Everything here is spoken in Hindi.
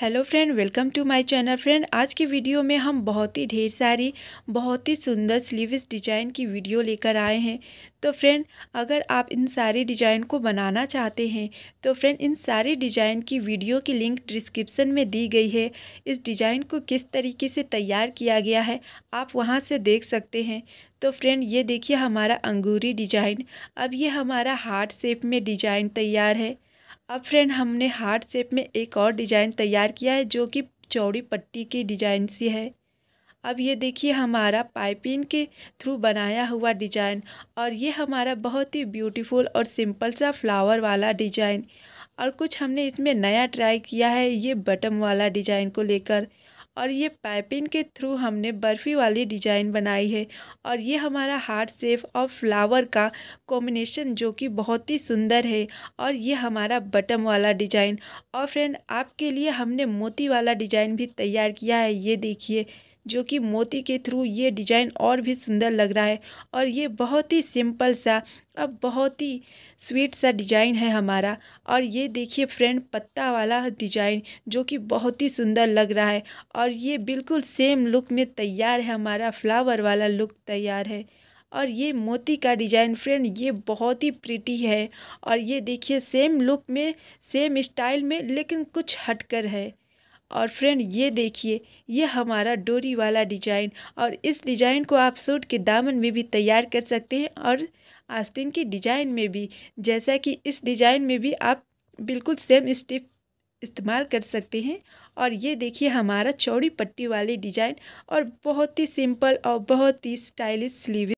hello friend welcome to my channel friend आज की वीडियो में हम बहुत ही ढेर सारी बहुत ही सुंदर स्लीवस डिजाइन की वीडियो लेकर आए हैं तो फ्रेंड अगर आप इन सारे डिजाइन को बनाना चाहते हैं तो फ्रेंड इन सारे डिजाइन की वीडियो की लिंक डिस्क्रिप्शन में दी गई है इस डिजाइन को किस तरीके से तैयार किया गया है आप वहाँ से देख सकते हैं तो फ्रेंड ये देखिए हमारा अंगूरी डिजाइन अब ये हमारा हार्ट शेप में डिजाइन तैयार है अब फ्रेंड हमने हार्ट शेप में एक और डिज़ाइन तैयार किया है जो कि चौड़ी पट्टी की डिज़ाइन सी है अब ये देखिए हमारा पाइपिंग के थ्रू बनाया हुआ डिज़ाइन और ये हमारा बहुत ही ब्यूटीफुल और सिंपल सा फ्लावर वाला डिज़ाइन और कुछ हमने इसमें नया ट्राई किया है ये बटम वाला डिज़ाइन को लेकर और ये पाइपिंग के थ्रू हमने बर्फ़ी वाली डिजाइन बनाई है और ये हमारा हार्ट सेफ और फ्लावर का कॉम्बिनेशन जो कि बहुत ही सुंदर है और ये हमारा बटम वाला डिजाइन और फ्रेंड आपके लिए हमने मोती वाला डिजाइन भी तैयार किया है ये देखिए जो कि मोती के थ्रू ये डिजाइन और भी सुंदर लग रहा है और ये बहुत ही सिंपल सा अब बहुत ही स्वीट सा डिजाइन है हमारा और ये देखिए फ्रेंड पत्ता वाला डिजाइन जो कि बहुत ही सुंदर लग रहा है और ये बिल्कुल सेम लुक में तैयार है हमारा फ्लावर वाला लुक तैयार है और ये मोती का डिज़ाइन फ्रेंड ये बहुत ही प्रिटी है और ये देखिए सेम लुक में सेम स्टाइल में लेकिन कुछ हटकर है और फ्रेंड ये देखिए ये हमारा डोरी वाला डिजाइन और इस डिजाइन को आप सूट के दामन में भी तैयार कर सकते हैं और आस्तीन के डिजाइन में भी जैसा कि इस डिजाइन में भी आप बिल्कुल सेम स्टिप इस्तेमाल कर सकते हैं और ये देखिए हमारा चौड़ी पट्टी वाली डिजाइन और बहुत ही सिंपल और बहुत ही स्टाइलिश स्लीव